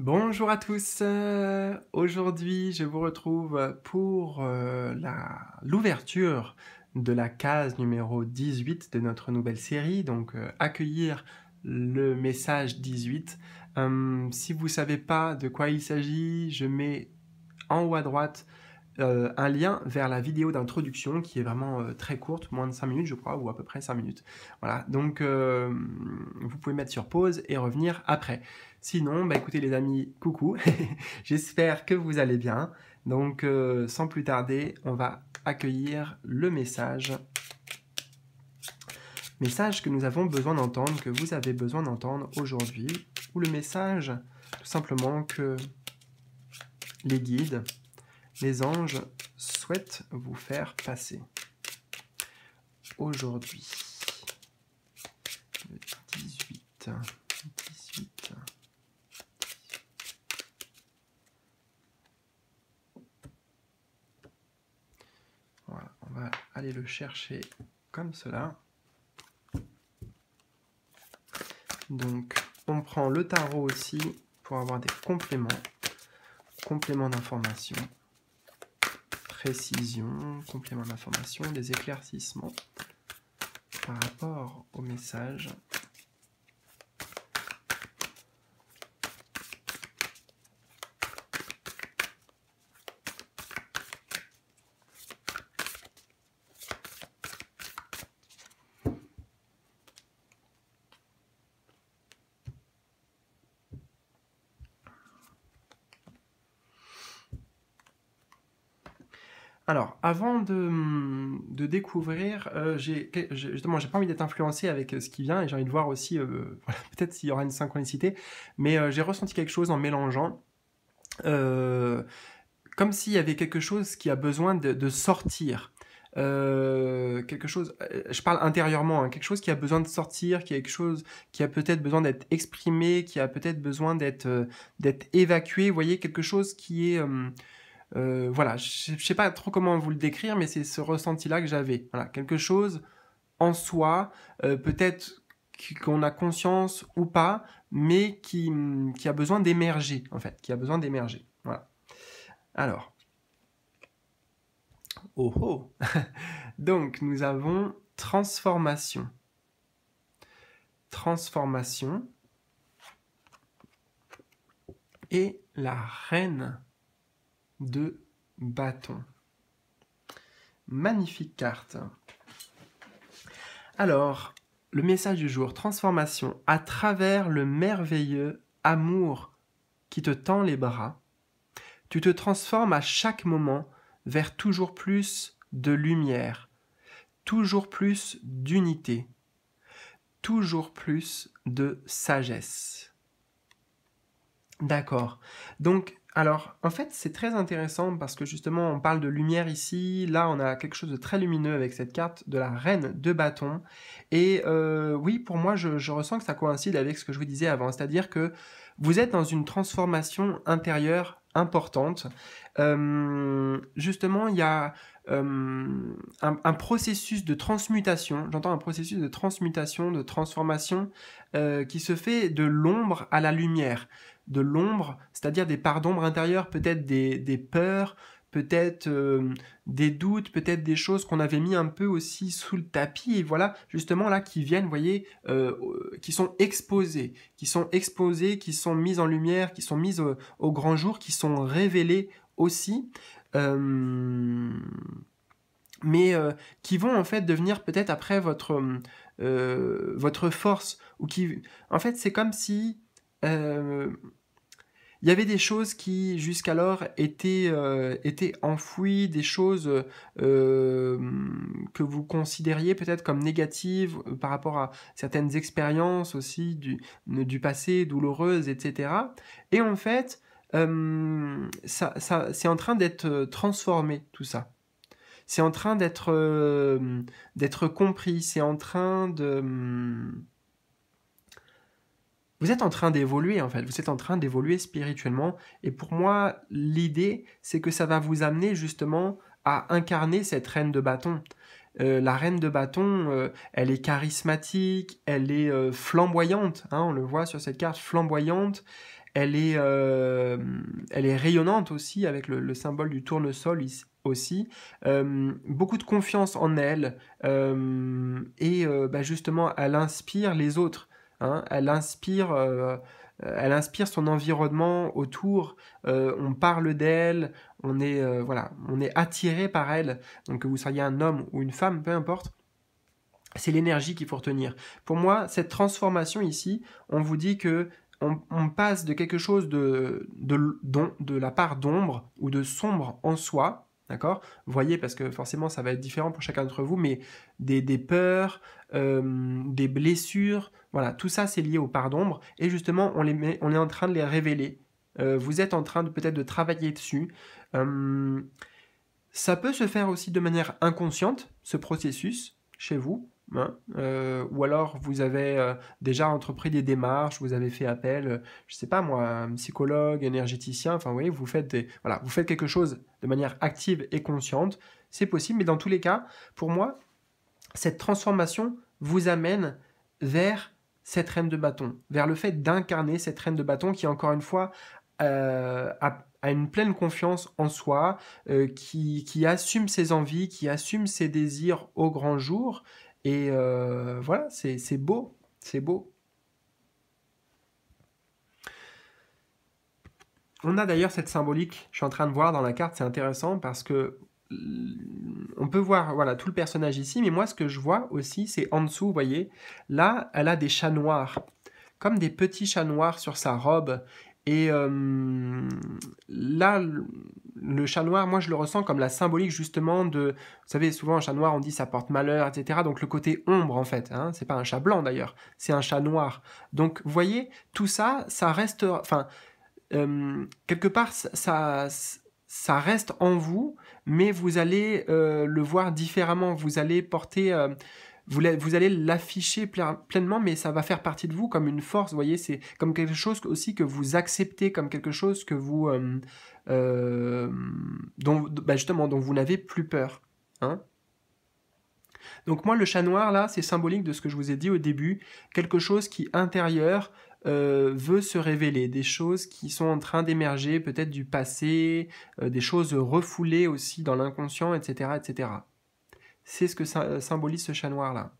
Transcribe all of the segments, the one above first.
Bonjour à tous, euh, aujourd'hui je vous retrouve pour euh, l'ouverture de la case numéro 18 de notre nouvelle série, donc euh, accueillir le message 18. si vous ne savez pas de quoi il s'agit, je mets en haut à droite euh, un lien vers la vidéo d'introduction qui est vraiment euh, très courte, moins de 5 minutes je crois, ou à peu près 5 minutes. Voilà, donc euh, vous pouvez mettre sur pause et revenir après. Sinon, bah écoutez les amis, coucou, j'espère que vous allez bien. Donc sans plus tarder, on va accueillir le message. Message que nous avons besoin d'entendre, que vous avez besoin d'entendre aujourd'hui, ou le message tout simplement que les guides les anges souhaitent vous faire passer aujourd'hui. Le 18, 18. Voilà, on va aller le chercher comme cela. Donc, on prend le tarot aussi pour avoir des compléments, compléments d'informations. Précision, complément d'information, des éclaircissements par rapport au message Alors, avant de, mm, découvrir, euh, j'ai, justement, j'ai pas envie d'être influencé avec euh, ce qui vient et j'ai envie de voir aussi, euh, peut-être s'il y aura une synchronicité, mais j'ai ressenti quelque chose en mélangeant, comme s'il y avait quelque chose qui a besoin de, sortir. quelque chose, je parle intérieurement, hein, quelque chose qui a besoin de sortir, qui a quelque chose qui a peut-être besoin d'être exprimé, qui a peut-être besoin d'être évacué. Vous voyez quelque chose qui est euh, voilà, je ne sais pas trop comment vous le décrire, mais c'est ce ressenti-là que j'avais. Voilà, quelque chose en soi, euh, peut-être qu'on a conscience ou pas, mais qui, qui a besoin d'émerger, en fait, qui a besoin d'émerger. Voilà. Alors. Oh oh Donc, nous avons transformation. Transformation. Et la reine de bâton. Magnifique carte. Alors, le message du jour, transformation, à travers le merveilleux amour qui te tend les bras, tu te transformes à chaque moment vers toujours plus de lumière, toujours plus d'unité, toujours plus de sagesse. D'accord. Donc, alors, en fait, c'est très intéressant parce que justement, on parle de lumière ici. Là, on a quelque chose de très lumineux avec cette carte de la reine de bâton. Et euh, oui, pour moi, je, ressens que ça coïncide avec ce que je vous disais avant. C'est-à-dire que vous êtes dans une transformation intérieure importante. Euh, justement, il y a euh, un, processus de transmutation, j'entends un processus de transmutation, de transformation, qui se fait de l'ombre à la lumière de l'ombre, c'est-à-dire des parts d'ombre intérieures, peut-être des, peurs, peut-être euh, des doutes, peut-être des choses qu'on avait mis un peu aussi sous le tapis, et voilà, justement là, qui viennent, vous voyez, euh, euh, qui sont exposées, qui sont exposées, qui sont mises en lumière, qui sont mises au, grand jour, qui sont révélées aussi. mais qui vont en fait devenir peut-être après votre, votre force, ou qui... En fait, c'est comme si il y avait des choses qui jusqu'alors étaient, euh, étaient enfouies, des choses euh, que vous considériez peut-être comme négatives euh, par rapport à certaines expériences aussi du, du passé, douloureuses, etc. Et en fait, ça, ça c'est en train d'être transformé tout ça. C'est en train d'être d'être compris, c'est en train de vous êtes en train d'évoluer en fait, vous êtes en train d'évoluer spirituellement. Et pour moi, l'idée, c'est que ça va vous amener justement à incarner cette reine de bâton. Euh, la reine de bâton, euh, elle est charismatique, elle est euh, flamboyante, hein, on le voit sur cette carte, flamboyante, elle est, elle est rayonnante aussi avec le, symbole du tournesol aussi, beaucoup de confiance en elle, et bah, justement, elle inspire les autres. Hein, elle, inspire, euh, elle inspire son environnement autour, euh, on parle d'elle, on est, euh, on est attiré par elle, donc que vous soyez un homme ou une femme, peu importe. C'est l'énergie qu'il faut retenir. Pour moi, cette transformation ici, on vous dit que on, passe de quelque chose de, de la part d'ombre ou de sombre en soi D'accord Voyez, parce que forcément, ça va être différent pour chacun d'entre vous, mais des, peurs, euh, des blessures, voilà, tout ça, c'est lié au parts d'ombre. Et justement, on, est en train de les révéler. Euh, vous êtes en train de peut-être de travailler dessus. Euh, ça peut se faire aussi de manière inconsciente, ce processus, chez vous. Hein, euh, ou alors vous avez euh, déjà entrepris des démarches, vous avez fait appel, je euh, je sais pas moi, psychologue, énergéticien, enfin vous vous faites, voilà, vous faites quelque chose de manière active et consciente, c'est possible, mais dans tous les cas, pour moi, cette transformation vous amène vers cette reine de bâton, vers le fait d'incarner cette reine de bâton qui, encore une fois, a une pleine confiance en soi, qui, qui assume ses envies, qui assume ses désirs au grand jour et euh, voilà, c'est beau, c'est beau. On a d'ailleurs cette symbolique, je suis en train de voir dans la carte, c'est intéressant parce que on peut voir voilà tout le personnage ici, mais moi ce que je vois aussi, c'est en dessous, vous voyez, là, elle a des chats noirs, comme des petits chats noirs sur sa robe, et euh, là, le chat noir, moi je le ressens comme la symbolique justement de, vous savez, souvent un chat noir on dit ça porte malheur, etc. Donc le côté ombre en fait, hein, c'est pas un chat blanc d'ailleurs, c'est un chat noir. Donc vous voyez, tout ça, ça reste, enfin, euh, quelque part, ça, ça reste en vous, mais vous allez euh, le voir différemment, vous allez porter vous, allez l'afficher pleinement, mais ça va faire partie de vous comme une force, vous voyez, c'est comme quelque chose aussi que vous acceptez, comme quelque chose que vous... Euh, euh, dont, bah, justement, dont vous n'avez plus peur. Hein. Donc moi, le chat noir, là, c'est symbolique de ce que je vous ai dit au début, quelque chose qui, intérieur, euh, veut se révéler, des choses qui sont en train d'émerger, peut-être du passé, des choses refoulées aussi dans l'inconscient, etc., etc c'est ce que euh, symbolise ce chat noir-là.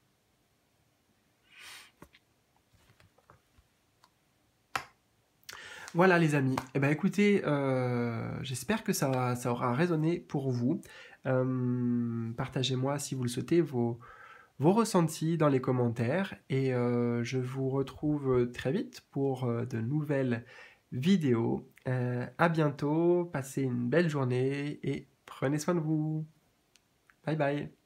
Voilà les amis, eh ben, écoutez, euh, j'espère que ça, aura résonné pour vous. Euh, partagez-moi si vous le souhaitez vos, ressentis dans les commentaires et je vous retrouve très vite pour de nouvelles vidéos. à bientôt, passez une belle journée et prenez soin de vous. Bye bye